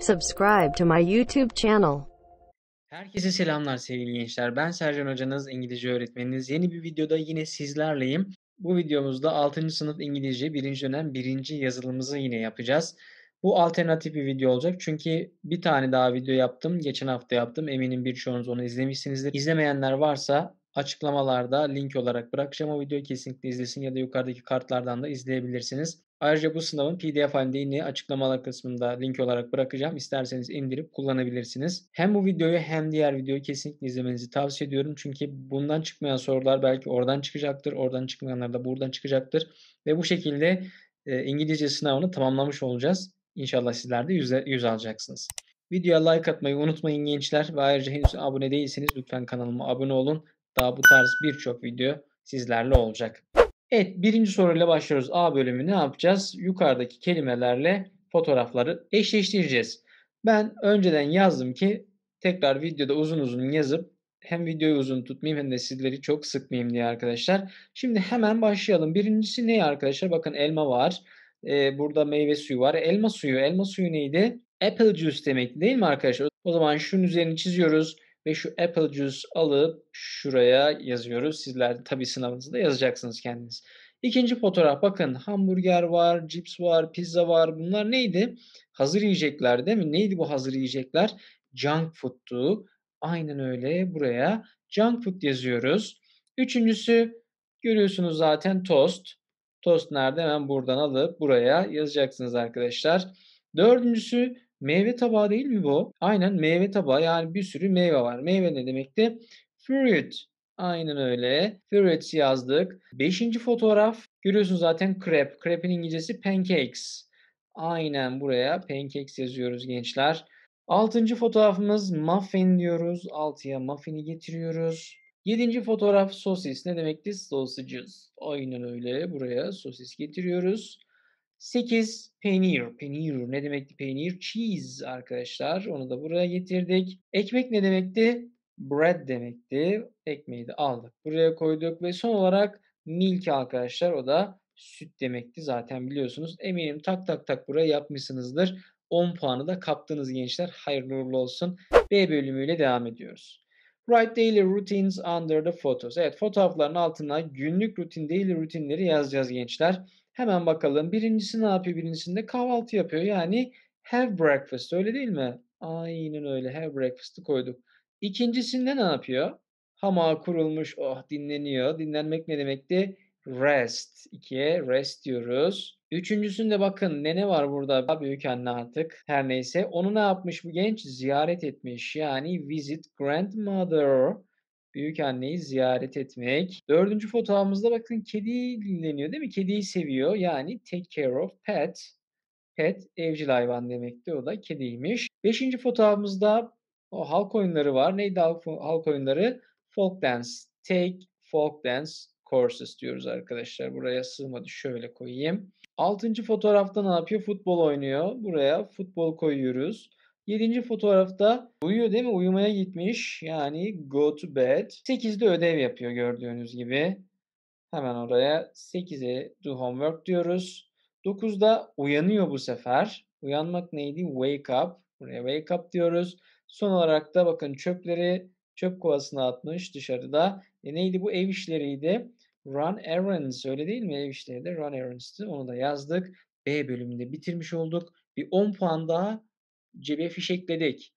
Subscribe to my YouTube channel. Herkese selamlar sevgili gençler. Ben Sercan Hocanız, İngilizce öğretmeniniz. Yeni bir videoda yine sizlerleyim. Bu videomuzda 6. sınıf İngilizce 1. dönem 1. yazılımımızı yine yapacağız. Bu alternatif bir video olacak çünkü bir tane daha video yaptım. Geçen hafta yaptım. Eminim birçoğunuz onu izlemişsinizdir. İzlemeyenler varsa açıklamalarda link olarak bırakacağım o videoyu kesinlikle izlesin ya da yukarıdaki kartlardan da izleyebilirsiniz. Ayrıca bu sınavın pdf halinde yine açıklamalar kısmında link olarak bırakacağım. İsterseniz indirip kullanabilirsiniz. Hem bu videoyu hem diğer videoyu kesinlikle izlemenizi tavsiye ediyorum. Çünkü bundan çıkmayan sorular belki oradan çıkacaktır. Oradan çıkmayanlar da buradan çıkacaktır. Ve bu şekilde e, İngilizce sınavını tamamlamış olacağız. İnşallah sizler de 100, alacaksınız. Videoya like atmayı unutmayın gençler ve ayrıca henüz abone değilseniz lütfen kanalıma abone olun. Daha bu tarz birçok video sizlerle olacak. Evet birinci soruyla başlıyoruz. A bölümü ne yapacağız? Yukarıdaki kelimelerle fotoğrafları eşleştireceğiz. Ben önceden yazdım ki tekrar videoda uzun uzun yazıp hem videoyu uzun tutmayayım hem de sizleri çok sıkmayayım diye arkadaşlar. Şimdi hemen başlayalım. Birincisi ne arkadaşlar? Bakın elma var. Ee, burada meyve suyu var. Elma suyu. Elma suyu neydi? Apple juice demek değil mi arkadaşlar? O zaman şunun üzerini çiziyoruz ve şu apple juice alıp şuraya yazıyoruz. Sizler tabi sınavınızda yazacaksınız kendiniz. İkinci fotoğraf bakın hamburger var, cips var, pizza var. Bunlar neydi? Hazır yiyecekler değil mi? Neydi bu hazır yiyecekler? Junk food'tu. Aynen öyle buraya junk food yazıyoruz. Üçüncüsü görüyorsunuz zaten tost. Tost nerede? Hemen buradan alıp buraya yazacaksınız arkadaşlar. Dördüncüsü Meyve tabağı değil mi bu? Aynen meyve tabağı yani bir sürü meyve var. Meyve ne demekti? Fruit. Aynen öyle. Fruit yazdık. Beşinci fotoğraf. Görüyorsunuz zaten crepe. Crepe'in İngilizcesi pancakes. Aynen buraya pancakes yazıyoruz gençler. Altıncı fotoğrafımız muffin diyoruz. Altıya muffin'i getiriyoruz. Yedinci fotoğraf sosis. Ne demekti? Sausages. Aynen öyle. Buraya sosis getiriyoruz. 8 peynir. Peynir ne demekti peynir? Cheese arkadaşlar. Onu da buraya getirdik. Ekmek ne demekti? Bread demekti. Ekmeği de aldık. Buraya koyduk ve son olarak milk arkadaşlar. O da süt demekti zaten biliyorsunuz. Eminim tak tak tak buraya yapmışsınızdır. 10 puanı da kaptınız gençler. Hayırlı uğurlu olsun. B bölümüyle devam ediyoruz. Write daily routines under the photos. Evet fotoğrafların altına günlük rutin daily rutinleri yazacağız gençler. Hemen bakalım. Birincisi ne yapıyor? Birincisinde kahvaltı yapıyor. Yani have breakfast öyle değil mi? Aynen öyle. Have breakfast'ı koyduk. İkincisinde ne yapıyor? Hamağa kurulmuş. Oh dinleniyor. Dinlenmek ne demekti? Rest. İkiye rest diyoruz. Üçüncüsünde bakın nene var burada büyük anne artık her neyse. Onu ne yapmış bu genç? Ziyaret etmiş yani visit grandmother büyük anneyi ziyaret etmek. Dördüncü fotoğrafımızda bakın kedi ilgileniyor değil mi? Kediyi seviyor. Yani take care of pet. Pet evcil hayvan demekti. O da kediymiş. Beşinci fotoğrafımızda o halk oyunları var. Neydi halk, halk oyunları? Folk dance. Take folk dance courses diyoruz arkadaşlar. Buraya sığmadı. Şöyle koyayım. Altıncı fotoğrafta ne yapıyor? Futbol oynuyor. Buraya futbol koyuyoruz. Yedinci fotoğrafta uyuyor değil mi? Uyumaya gitmiş. Yani go to bed. Sekizde ödev yapıyor gördüğünüz gibi. Hemen oraya sekize do homework diyoruz. Dokuzda uyanıyor bu sefer. Uyanmak neydi? Wake up. Buraya wake up diyoruz. Son olarak da bakın çöpleri çöp kovasına atmış dışarıda. E neydi bu? Ev işleriydi. Run errands öyle değil mi? Ev işleri de run errands'tı. Onu da yazdık. B bölümünde bitirmiş olduk. Bir 10 puan daha cebe fişekledik.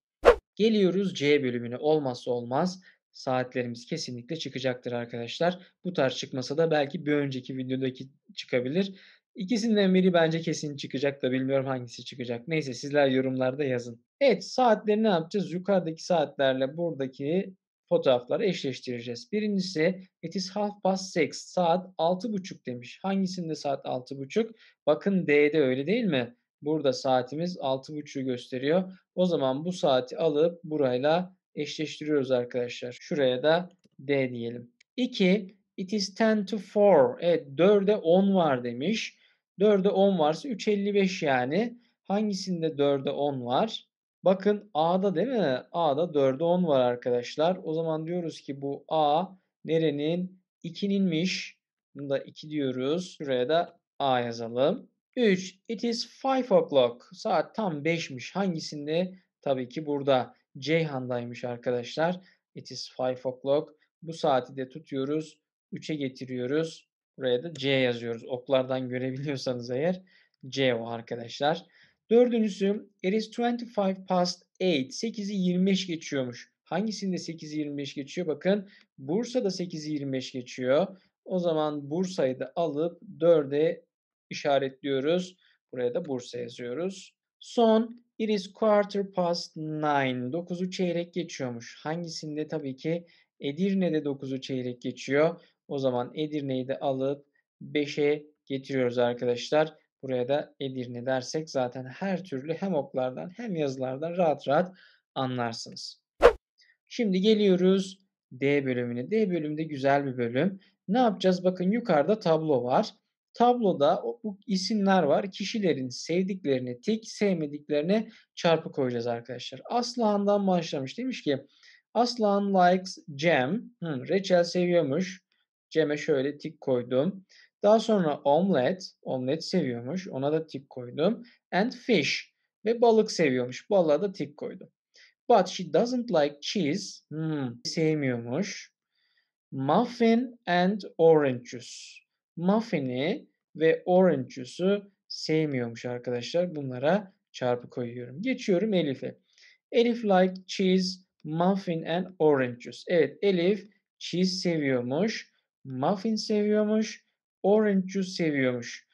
Geliyoruz C bölümüne olmazsa olmaz saatlerimiz kesinlikle çıkacaktır arkadaşlar. Bu tarz çıkmasa da belki bir önceki videodaki çıkabilir. İkisinden biri bence kesin çıkacak da bilmiyorum hangisi çıkacak. Neyse sizler yorumlarda yazın. Evet saatleri ne yapacağız? Yukarıdaki saatlerle buradaki fotoğrafları eşleştireceğiz. Birincisi it is half past six saat altı buçuk demiş. Hangisinde saat altı buçuk? Bakın D'de öyle değil mi? Burada saatimiz 6.30'u gösteriyor. O zaman bu saati alıp burayla eşleştiriyoruz arkadaşlar. Şuraya da D diyelim. 2. It is 10 to 4. Evet 4'e 10 var demiş. 4'e 10 varsa 3.55 yani. Hangisinde 4'e 10 var? Bakın A'da değil mi? A'da 4'e 10 var arkadaşlar. O zaman diyoruz ki bu A nerenin? 2'ninmiş. Bunu da 2 diyoruz. Şuraya da A yazalım. 3. It is 5 o'clock. Saat tam 5'miş. Hangisinde? Tabii ki burada Ceyhan'daymış arkadaşlar. It is 5 o'clock. Bu saati de tutuyoruz. 3'e getiriyoruz. Buraya da C yazıyoruz. Oklardan görebiliyorsanız eğer C o arkadaşlar. Dördüncüsü it is 25 past 8. 8'i 25 geçiyormuş. Hangisinde 8'i 25 geçiyor? Bakın Bursa'da 8'i 25 geçiyor. O zaman Bursa'yı da alıp 4'e işaretliyoruz. Buraya da Bursa yazıyoruz. Son it is quarter past nine. dokuzu çeyrek geçiyormuş. Hangisinde tabii ki Edirne'de dokuzu çeyrek geçiyor. O zaman Edirne'yi de alıp 5'e getiriyoruz arkadaşlar. Buraya da Edirne dersek zaten her türlü hem oklardan hem yazılardan rahat rahat anlarsınız. Şimdi geliyoruz D bölümüne. D bölümde güzel bir bölüm. Ne yapacağız? Bakın yukarıda tablo var. Tabloda bu isimler var. Kişilerin sevdiklerini, tek sevmediklerini çarpı koyacağız arkadaşlar. Aslan'dan başlamış. Demiş ki Aslan likes Cem. Hmm, reçel seviyormuş. Cem'e şöyle tik koydum. Daha sonra omlet. Omlet seviyormuş. Ona da tik koydum. And fish. Ve balık seviyormuş. Balığa da tik koydum. But she doesn't like cheese. Hmm, sevmiyormuş. Muffin and orange juice muffin'i ve orange juice'u sevmiyormuş arkadaşlar. Bunlara çarpı koyuyorum. Geçiyorum Elif'e. Elif like cheese, muffin and orange juice. Evet Elif cheese seviyormuş, muffin seviyormuş, orange juice seviyormuş.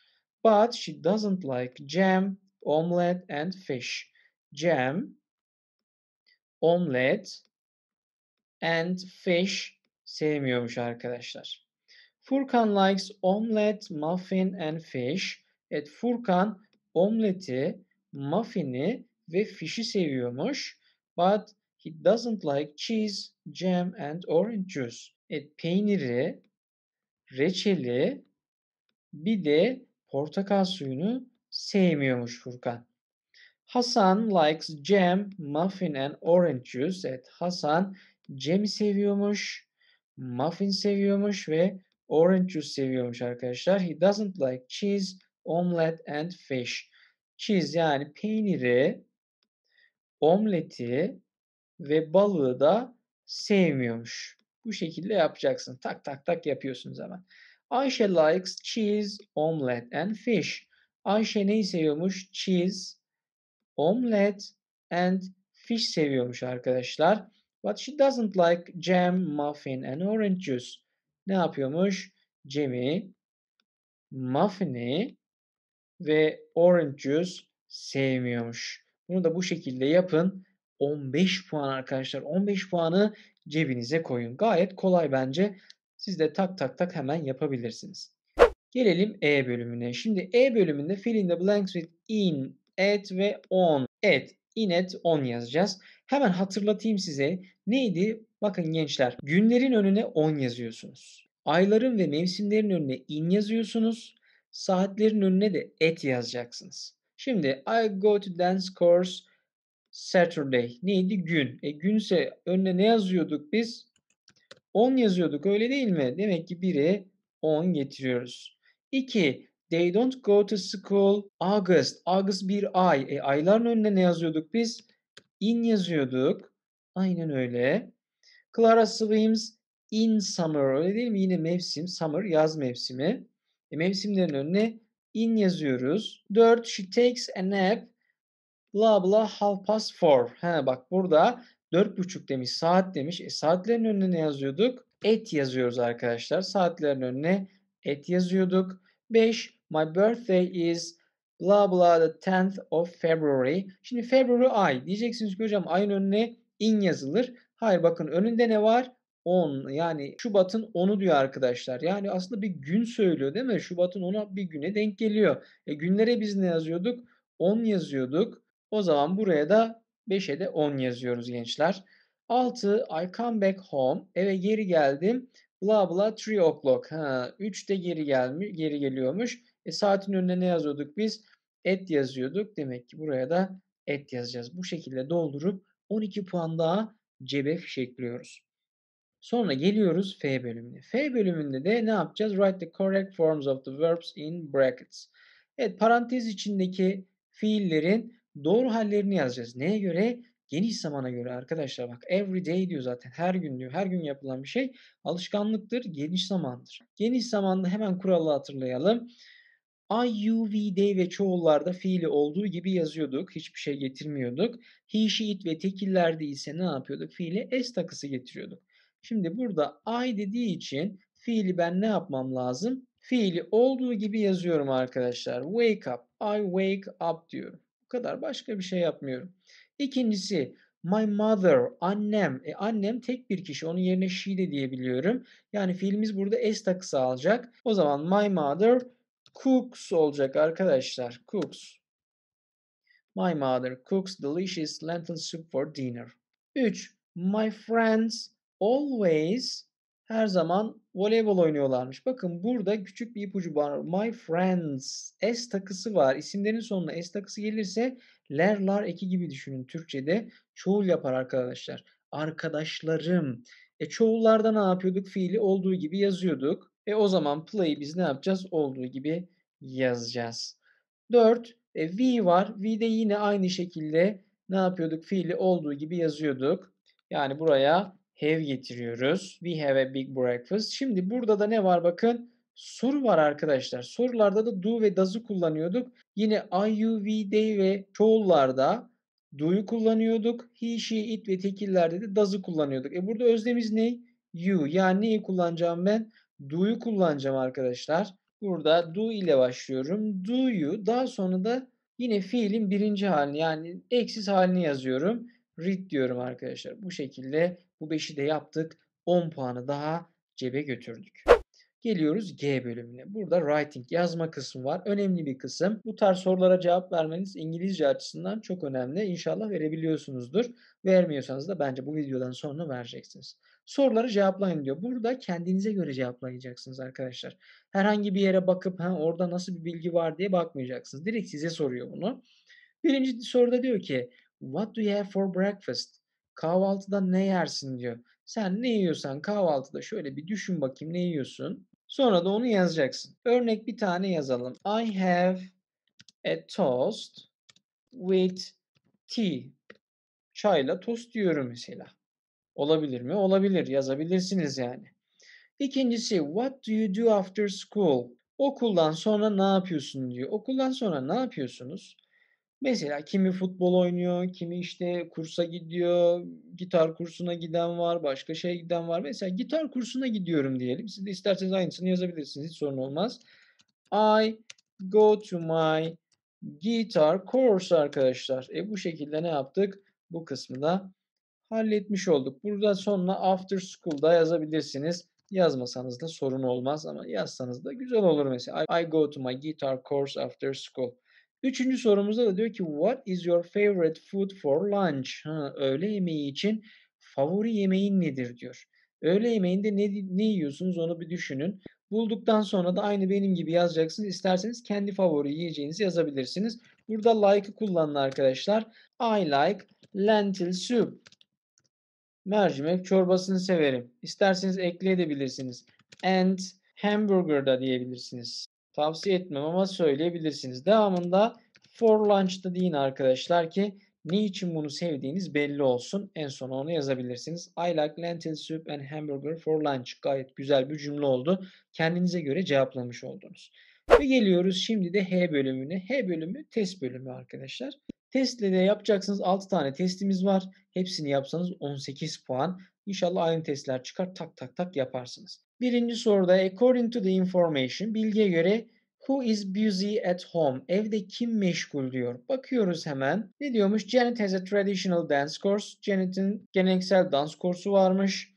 But she doesn't like jam, omelette and fish. Jam, omelette and fish sevmiyormuş arkadaşlar. Furkan likes omelet, muffin and fish. Evet Furkan omleti, muffin'i ve fish'i seviyormuş. But he doesn't like cheese, jam and orange juice. Evet peyniri, reçeli bir de portakal suyunu sevmiyormuş Furkan. Hasan likes jam, muffin and orange juice. Evet Hasan jam'i seviyormuş, muffin seviyormuş ve Orange juice seviyormuş arkadaşlar. He doesn't like cheese, omelet and fish. Cheese yani peyniri, omleti ve balığı da sevmiyormuş. Bu şekilde yapacaksın. Tak tak tak yapıyorsunuz hemen. Ayşe likes cheese, omelet and fish. Ayşe neyi seviyormuş? Cheese, omelet and fish seviyormuş arkadaşlar. But she doesn't like jam, muffin and orange juice ne yapıyormuş? Jimmy, muffin'i ve orange juice sevmiyormuş. Bunu da bu şekilde yapın. 15 puan arkadaşlar. 15 puanı cebinize koyun. Gayet kolay bence. Siz de tak tak tak hemen yapabilirsiniz. Gelelim E bölümüne. Şimdi E bölümünde fill in the blanks with in, at ve on. At, in at, on yazacağız. Hemen hatırlatayım size neydi? Bakın gençler günlerin önüne 10 yazıyorsunuz. Ayların ve mevsimlerin önüne in yazıyorsunuz. Saatlerin önüne de et yazacaksınız. Şimdi I go to dance course Saturday. Neydi? Gün. E günse önüne ne yazıyorduk biz? 10 yazıyorduk öyle değil mi? Demek ki biri 10 getiriyoruz. 2. They don't go to school August. August bir ay. E ayların önüne ne yazıyorduk biz? in yazıyorduk. Aynen öyle. Clara swims in summer öyle değil mi? Yine mevsim, summer yaz mevsimi. E, mevsimlerin önüne in yazıyoruz. 4. She takes a nap bla bla half past four. He bak burada dört buçuk demiş saat demiş. E, saatlerin önüne ne yazıyorduk? Et yazıyoruz arkadaşlar. Saatlerin önüne et yazıyorduk. 5. My birthday is blah blah the 10th of February. Şimdi February ay diyeceksiniz ki hocam ayın önüne in yazılır. Hayır bakın önünde ne var? 10 yani Şubat'ın 10'u diyor arkadaşlar. Yani aslında bir gün söylüyor değil mi? Şubat'ın 10'u bir güne denk geliyor. E günlere biz ne yazıyorduk? 10 yazıyorduk. O zaman buraya da 5'e de 10 yazıyoruz gençler. 6 I come back home. Eve geri geldim. Bla bla 3 o'clock. Ha, 3 geri gelmi geri geliyormuş. E, saatin önüne ne yazıyorduk biz? Et yazıyorduk. Demek ki buraya da et yazacağız. Bu şekilde doldurup 12 puan daha cebe fişekliyoruz. Sonra geliyoruz F bölümüne. F bölümünde de ne yapacağız? Write the correct forms of the verbs in brackets. Evet parantez içindeki fiillerin doğru hallerini yazacağız. Neye göre? Geniş zamana göre arkadaşlar bak every day diyor zaten her gün diyor. Her gün yapılan bir şey alışkanlıktır, geniş zamandır. Geniş zamanda hemen kuralı hatırlayalım. IUV'de ve çoğullarda fiili olduğu gibi yazıyorduk. Hiçbir şey getirmiyorduk. He, she, it ve tekillerde ise ne yapıyorduk? Fiili s takısı getiriyorduk. Şimdi burada I dediği için fiili ben ne yapmam lazım? Fiili olduğu gibi yazıyorum arkadaşlar. Wake up. I wake up diyorum. Bu kadar. Başka bir şey yapmıyorum. İkincisi my mother, annem. E, annem tek bir kişi. Onun yerine she de diyebiliyorum. Yani fiilimiz burada s takısı alacak. O zaman my mother cooks olacak arkadaşlar. Cooks. My mother cooks delicious lentil soup for dinner. 3. My friends always her zaman voleybol oynuyorlarmış. Bakın burada küçük bir ipucu var. My friends. S takısı var. İsimlerin sonuna S takısı gelirse lerlar eki gibi düşünün. Türkçe'de çoğul yapar arkadaşlar. Arkadaşlarım. E çoğullarda ne yapıyorduk? Fiili olduğu gibi yazıyorduk. E o zaman play'i biz ne yapacağız? Olduğu gibi yazacağız. 4. E, V var. V'de yine aynı şekilde ne yapıyorduk? Fiili olduğu gibi yazıyorduk. Yani buraya have getiriyoruz. We have a big breakfast. Şimdi burada da ne var bakın? Soru var arkadaşlar. Sorularda da do ve does'ı kullanıyorduk. Yine I, you, we, they ve çoğullarda do'yu kullanıyorduk. He, she, it ve tekillerde de does'ı kullanıyorduk. E burada özlemiz ne? You. Yani neyi kullanacağım ben? do'yu kullanacağım arkadaşlar. Burada do ile başlıyorum. Do'yu daha sonra da yine fiilin birinci halini yani eksiz halini yazıyorum. Read diyorum arkadaşlar. Bu şekilde bu 5'i de yaptık. 10 puanı daha cebe götürdük. Geliyoruz G bölümüne. Burada writing yazma kısmı var. Önemli bir kısım. Bu tarz sorulara cevap vermeniz İngilizce açısından çok önemli. İnşallah verebiliyorsunuzdur. Vermiyorsanız da bence bu videodan sonra vereceksiniz. Soruları cevaplayın diyor. Burada kendinize göre cevaplayacaksınız arkadaşlar. Herhangi bir yere bakıp ha orada nasıl bir bilgi var diye bakmayacaksınız. Direkt size soruyor bunu. Birinci soruda diyor ki What do you have for breakfast? Kahvaltıda ne yersin diyor. Sen ne yiyorsan kahvaltıda şöyle bir düşün bakayım ne yiyorsun. Sonra da onu yazacaksın. Örnek bir tane yazalım. I have a toast with tea. Çayla tost diyorum mesela. Olabilir mi? Olabilir. Yazabilirsiniz yani. İkincisi what do you do after school? Okuldan sonra ne yapıyorsun diyor. Okuldan sonra ne yapıyorsunuz? Mesela kimi futbol oynuyor, kimi işte kursa gidiyor, gitar kursuna giden var, başka şeye giden var. Mesela gitar kursuna gidiyorum diyelim. Siz de isterseniz aynısını yazabilirsiniz. Hiç sorun olmaz. I go to my guitar course arkadaşlar. E bu şekilde ne yaptık? Bu kısmı da halletmiş olduk. Burada sonuna after school'da yazabilirsiniz. Yazmasanız da sorun olmaz ama yazsanız da güzel olur mesela. I go to my guitar course after school. Üçüncü sorumuzda da diyor ki What is your favorite food for lunch? Ha, öğle yemeği için favori yemeğin nedir diyor. Öğle yemeğinde ne, ne yiyorsunuz onu bir düşünün. Bulduktan sonra da aynı benim gibi yazacaksınız. İsterseniz kendi favori yiyeceğinizi yazabilirsiniz. Burada like'ı kullanın arkadaşlar. I like lentil soup. Mercimek çorbasını severim. İsterseniz ekleyebilirsiniz. And hamburger da diyebilirsiniz. Tavsiye etmem ama söyleyebilirsiniz. Devamında for lunch da deyin arkadaşlar ki ne için bunu sevdiğiniz belli olsun. En sona onu yazabilirsiniz. I like lentil soup and hamburger for lunch. Gayet güzel bir cümle oldu. Kendinize göre cevaplamış oldunuz. Ve geliyoruz şimdi de H bölümüne. H bölümü test bölümü arkadaşlar. Testle de yapacaksınız 6 tane testimiz var. Hepsini yapsanız 18 puan. İnşallah aynı testler çıkar tak tak tak yaparsınız. Birinci soruda according to the information bilgiye göre Who is busy at home? Evde kim meşgul diyor. Bakıyoruz hemen. Ne diyormuş? Janet has a traditional dance course. Janet'in geleneksel dans kursu varmış.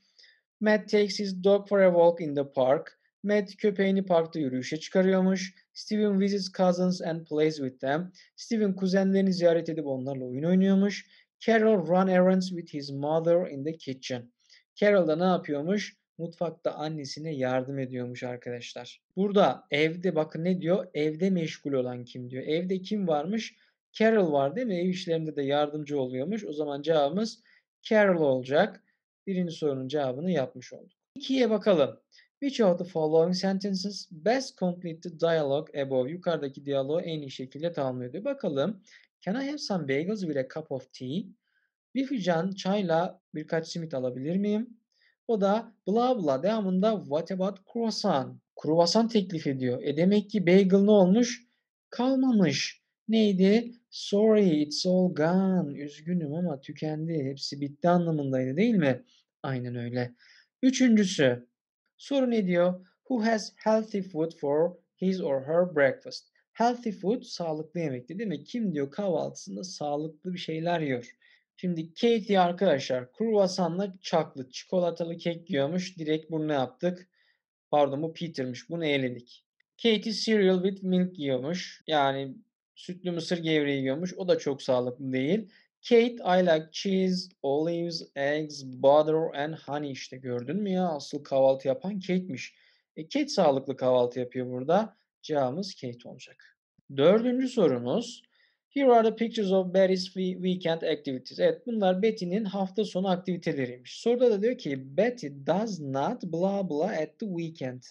Matt takes his dog for a walk in the park. Matt köpeğini parkta yürüyüşe çıkarıyormuş. Steven visits cousins and plays with them. Steven kuzenlerini ziyaret edip onlarla oyun oynuyormuş. Carol run errands with his mother in the kitchen. Carol da ne yapıyormuş? Mutfakta annesine yardım ediyormuş arkadaşlar. Burada evde bakın ne diyor? Evde meşgul olan kim diyor. Evde kim varmış? Carol var değil mi? Ev işlerinde de yardımcı oluyormuş. O zaman cevabımız Carol olacak. Birinci sorunun cevabını yapmış olduk. İkiye bakalım. Which of the following sentences best complete the dialogue above? Yukarıdaki diyaloğu en iyi şekilde tamamlıyor Bakalım. Can I have some bagels with a cup of tea? Bir fincan çayla birkaç simit alabilir miyim? O da bla bla devamında what about croissant? Kruvasan teklif ediyor. E demek ki bagel ne olmuş? Kalmamış. Neydi? Sorry it's all gone. Üzgünüm ama tükendi. Hepsi bitti anlamındaydı değil mi? Aynen öyle. Üçüncüsü Soru ne diyor? Who has healthy food for his or her breakfast? Healthy food sağlıklı yemekti değil mi? Kim diyor kahvaltısında sağlıklı bir şeyler yiyor. Şimdi Katie arkadaşlar kruvasanla çaklı çikolatalı kek yiyormuş. Direkt bunu ne yaptık? Pardon bu Peter'miş. Bunu eledik. Katie cereal with milk yiyormuş. Yani sütlü mısır gevreği yiyormuş. O da çok sağlıklı değil. Kate, I like cheese, olives, eggs, butter and honey işte gördün mü ya asıl kahvaltı yapan Kate'miş. E, Kate sağlıklı kahvaltı yapıyor burada. Cevabımız Kate olacak. Dördüncü sorumuz. Here are the pictures of Betty's weekend activities. Evet bunlar Betty'nin hafta sonu aktiviteleriymiş. Soruda da diyor ki Betty does not blah blah at the weekend.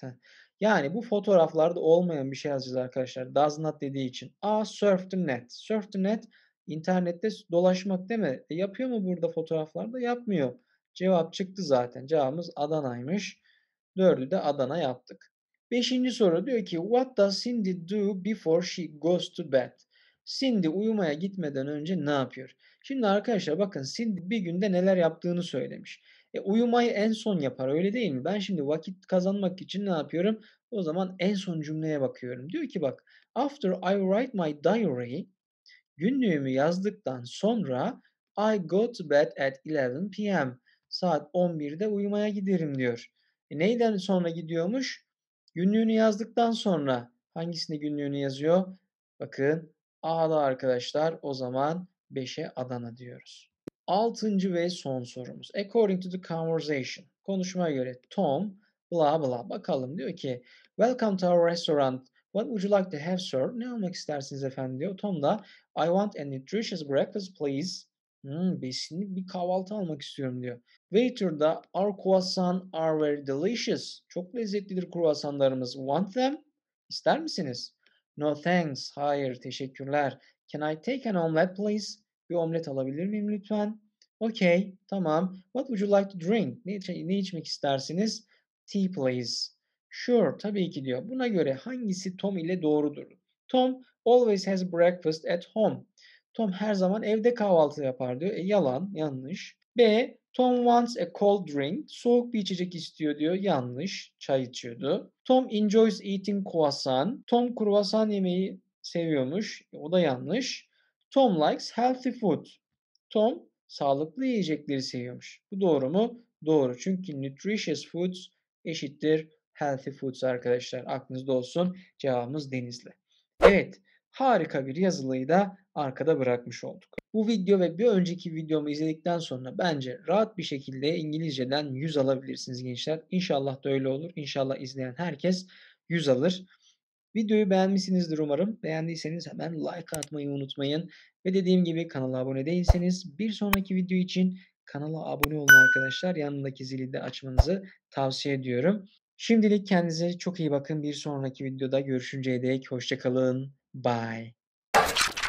Yani bu fotoğraflarda olmayan bir şey yazacağız arkadaşlar. Does not dediği için. A. Surf the net. Surf the net İnternette dolaşmak değil mi? E, yapıyor mu burada fotoğraflarda? Yapmıyor. Cevap çıktı zaten. Cevabımız Adana'ymış. Dördü de Adana yaptık. Beşinci soru diyor ki What does Cindy do before she goes to bed? Cindy uyumaya gitmeden önce ne yapıyor? Şimdi arkadaşlar bakın Cindy bir günde neler yaptığını söylemiş. E, uyumayı en son yapar öyle değil mi? Ben şimdi vakit kazanmak için ne yapıyorum? O zaman en son cümleye bakıyorum. Diyor ki bak after I write my diary Günlüğümü yazdıktan sonra I go to bed at 11 p.m. Saat 11'de uyumaya giderim diyor. E neyden sonra gidiyormuş? Günlüğünü yazdıktan sonra hangisini günlüğünü yazıyor? Bakın A'da arkadaşlar o zaman 5'e Adana diyoruz. Altıncı ve son sorumuz. According to the conversation. Konuşmaya göre Tom bla bla bakalım diyor ki Welcome to our restaurant What would you like to have sir? Ne almak istersiniz efendim diyor. Tom da I want a nutritious breakfast please. Hmm, besinli bir kahvaltı almak istiyorum diyor. Waiter da our croissant are very delicious. Çok lezzetlidir kruvasanlarımız. Want them? İster misiniz? No thanks. Hayır teşekkürler. Can I take an omelette please? Bir omlet alabilir miyim lütfen? Okay. Tamam. What would you like to drink? Ne, ne içmek istersiniz? Tea please. Sure, tabii ki diyor. Buna göre hangisi Tom ile doğrudur? Tom always has breakfast at home. Tom her zaman evde kahvaltı yapar diyor. E, yalan, yanlış. B. Tom wants a cold drink. Soğuk bir içecek istiyor diyor. Yanlış. Çay içiyordu. Tom enjoys eating croissant. Tom kruvasan yemeği seviyormuş. E, o da yanlış. Tom likes healthy food. Tom sağlıklı yiyecekleri seviyormuş. Bu doğru mu? Doğru. Çünkü nutritious foods eşittir Healthy Foods arkadaşlar aklınızda olsun. Cevabımız denizli. Evet harika bir yazılıyı da arkada bırakmış olduk. Bu video ve bir önceki videomu izledikten sonra bence rahat bir şekilde İngilizceden 100 alabilirsiniz gençler. İnşallah da öyle olur. İnşallah izleyen herkes 100 alır. Videoyu beğenmişsinizdir umarım. Beğendiyseniz hemen like atmayı unutmayın. Ve dediğim gibi kanala abone değilseniz bir sonraki video için kanala abone olun arkadaşlar. Yanındaki zili de açmanızı tavsiye ediyorum. Şimdilik kendinize çok iyi bakın. Bir sonraki videoda görüşünceye dek hoşçakalın. Bye.